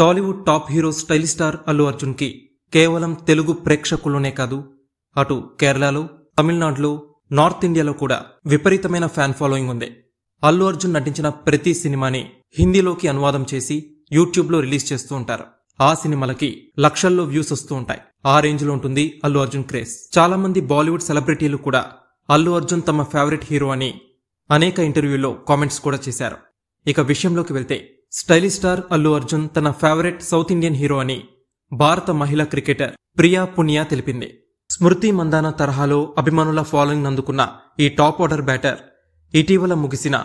Tollywood top hero style star Allu అర్జున్కి కేవలం తెలుగు ప్రేక్షకుల్లోనే కాదు అటు కేరళలో తమిళనాడులో నార్త్ ఇండియాలో కూడా విపరీతమైన ఫ్యాన్ ఫాలోయింగ్ ఉంది అల్లు అర్జున్ నటించిన ప్రతి సినిమాని హిందీలోకి అనువాదం చేసి యూట్యూబ్లో రిలీజ్ చేస్తూ ఉంటారు ఆ సినిమాలకి లక్షల్లో వ్యూస్ వస్తూ ఉంటాయి ఆ రేంజ్లో ఉంటుంది అల్లు అర్జున్ క్రేజ్ చాలా మంది బాలీవుడ్ సెలబ్రిటీలు కూడా అల్లు అర్జున్ తమ ఫేవరెట్ హీరో అని అనేక ఇంటర్వ్యూల్లో కామెంట్స్ కూడా చేశారు ఇక విషయంలోకి వెళ్తే స్టైలిష్ స్టార్ అల్లు అర్జున్ తన ఫేవరెట్ సౌత్ ఇండియన్ హీరో అని భారత మహిళా క్రికెటర్ ప్రియా పునియా తెలిపింది స్మృతి మందాన తరహాలో అభిమానుల ఫాలోయింగ్ అందుకున్న ఈ టాప్ ఆర్డర్ బ్యాటర్ ఇటీవల ముగిసిన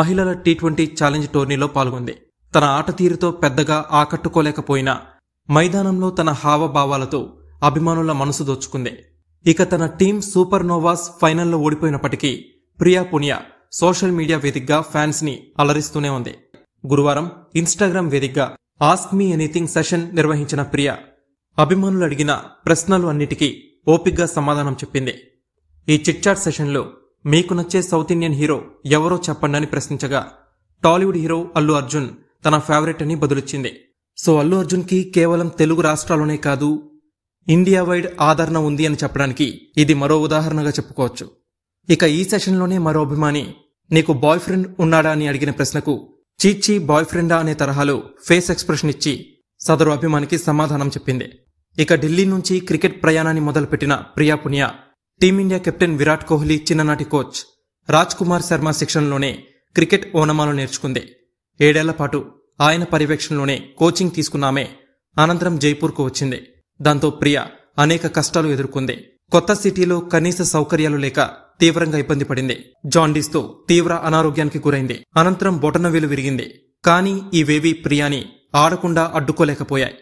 మహిళల టీ ట్వంటీ ఛాలెంజ్ టోర్నీలో పాల్గొంది తన ఆట తీరుతో పెద్దగా ఆకట్టుకోలేకపోయినా మైదానంలో తన హావభావాలతో అభిమానుల మనసు దోచుకుంది ఇక తన టీం సూపర్ నోవాస్ ఫైనల్లో ఓడిపోయినప్పటికీ ప్రియా పునియా సోషల్ మీడియా వేదికగా ఫ్యాన్స్ ని అలరిస్తూనే ఉంది గురువారం ఇన్స్టాగ్రామ్ వేదికగా ఆస్క్ మీ ఎనీథింగ్ సెషన్ నిర్వహించిన ప్రియ అభిమానులు అడిగిన ప్రశ్నలు అన్నిటికీ ఓపిగ్గా సమాధానం చెప్పింది ఈ చిట్చాట్ సెషన్లో మీకు నచ్చే సౌత్ ఇండియన్ హీరో ఎవరో చెప్పండి అని ప్రశ్నించగా టాలీవుడ్ హీరో అల్లు అర్జున్ తన ఫేవరెట్ అని బదులిచ్చింది సో అల్లు అర్జున్కి కేవలం తెలుగు రాష్ట్రాల్లోనే కాదు ఇండియా వైడ్ ఆదరణ ఉంది అని చెప్పడానికి ఇది మరో ఉదాహరణగా చెప్పుకోవచ్చు ఇక ఈ సెషన్లోనే మరో అభిమాని నీకు బాయ్ ఫ్రెండ్ ఉన్నాడా అని అడిగిన ప్రశ్నకు చీచి బాయ్ ఫ్రెండా అనే తరహాలో ఫేస్ ఎక్స్ప్రెషన్ ఇచ్చి సదరు అభిమానికి సమాధానం చెప్పింది ఇక ఢిల్లీ నుంచి క్రికెట్ ప్రయాణాన్ని మొదలుపెట్టిన ప్రియా పునియా టీమిండియా కెప్టెన్ విరాట్ కోహ్లీ చిన్ననాటి కోచ్ రాజ్ కుమార్ శర్మ శిక్షణలోనే క్రికెట్ ఓనమాలు నేర్చుకుంది ఏడేళ్ల పాటు ఆయన పర్యవేక్షణలోనే కోచింగ్ తీసుకున్నామే అనంతరం జైపూర్కు వచ్చింది దాంతో ప్రియ అనేక కష్టాలు ఎదుర్కొంది కొత్త సిటీలో కనీస సౌకర్యాలు లేక తీవ్రంగా ఇబ్బంది పడింది జాండీస్తో తీవ్ర అనారోగ్యానికి గురైంది అనంతరం బొటనవేలు విరిగింది కానీ ఇవేవీ ప్రియాని ఆడకుండా అడ్డుకోలేకపోయాయి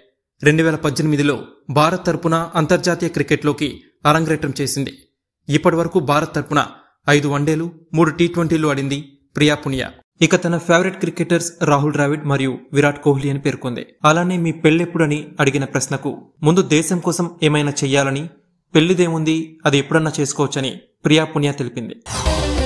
రెండు వేల పద్దెనిమిదిలో భారత్ తరపున అంతర్జాతీయ క్రికెట్లోకి అరంగేట్రం చేసింది ఇప్పటివరకు భారత్ తరపున ఐదు వన్డేలు మూడు టీ ట్వంటీలు ఆడింది ప్రియా పునియా ఇక తన ఫేవరెట్ క్రికెటర్స్ రాహుల్ ద్రావిడ్ మరియు విరాట్ కోహ్లీ అని పేర్కొంది అలానే మీ పెళ్ళెప్పుడని అడిగిన ప్రశ్నకు ముందు దేశం కోసం ఏమైనా చెయ్యాలని పెళ్లిదేముంది అది ఎప్పుడన్నా చేసుకోవచ్చని ప్రియా పుణ్య తెలిపింది